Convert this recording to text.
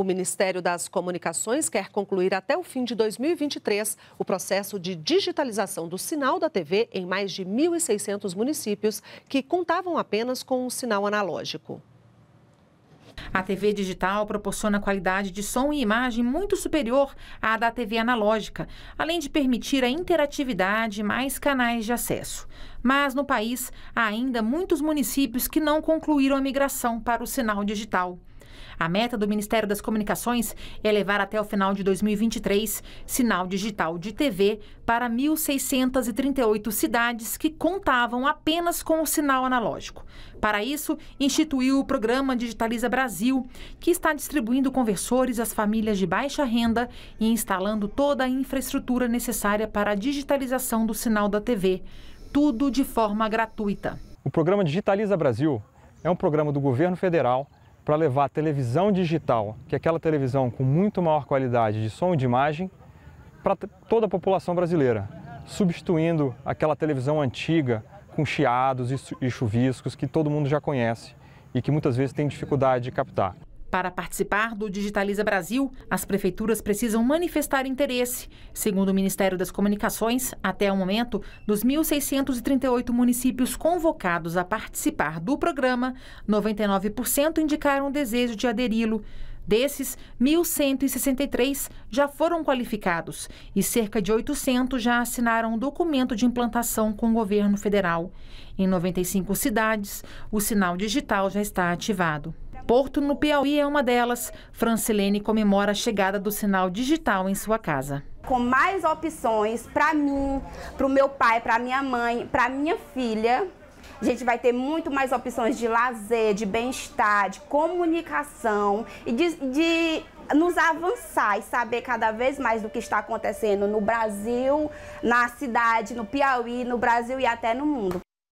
O Ministério das Comunicações quer concluir até o fim de 2023 o processo de digitalização do sinal da TV em mais de 1.600 municípios que contavam apenas com um sinal analógico. A TV digital proporciona qualidade de som e imagem muito superior à da TV analógica, além de permitir a interatividade e mais canais de acesso. Mas no país, há ainda muitos municípios que não concluíram a migração para o sinal digital. A meta do Ministério das Comunicações é levar até o final de 2023 sinal digital de TV para 1.638 cidades que contavam apenas com o sinal analógico. Para isso, instituiu o programa Digitaliza Brasil, que está distribuindo conversores às famílias de baixa renda e instalando toda a infraestrutura necessária para a digitalização do sinal da TV, tudo de forma gratuita. O programa Digitaliza Brasil é um programa do governo federal para levar televisão digital, que é aquela televisão com muito maior qualidade de som e de imagem, para toda a população brasileira, substituindo aquela televisão antiga com chiados e chuviscos que todo mundo já conhece e que muitas vezes tem dificuldade de captar. Para participar do Digitaliza Brasil, as prefeituras precisam manifestar interesse. Segundo o Ministério das Comunicações, até o momento, dos 1.638 municípios convocados a participar do programa, 99% indicaram desejo de aderi-lo. Desses, 1.163 já foram qualificados e cerca de 800 já assinaram um documento de implantação com o governo federal. Em 95 cidades, o sinal digital já está ativado. Porto, no Piauí, é uma delas. Francilene comemora a chegada do sinal digital em sua casa. Com mais opções para mim, para o meu pai, para minha mãe, para minha filha, a gente vai ter muito mais opções de lazer, de bem-estar, de comunicação e de, de, nos avançar e saber cada vez mais do que está acontecendo no Brasil, na cidade, no Piauí, no Brasil e até no mundo.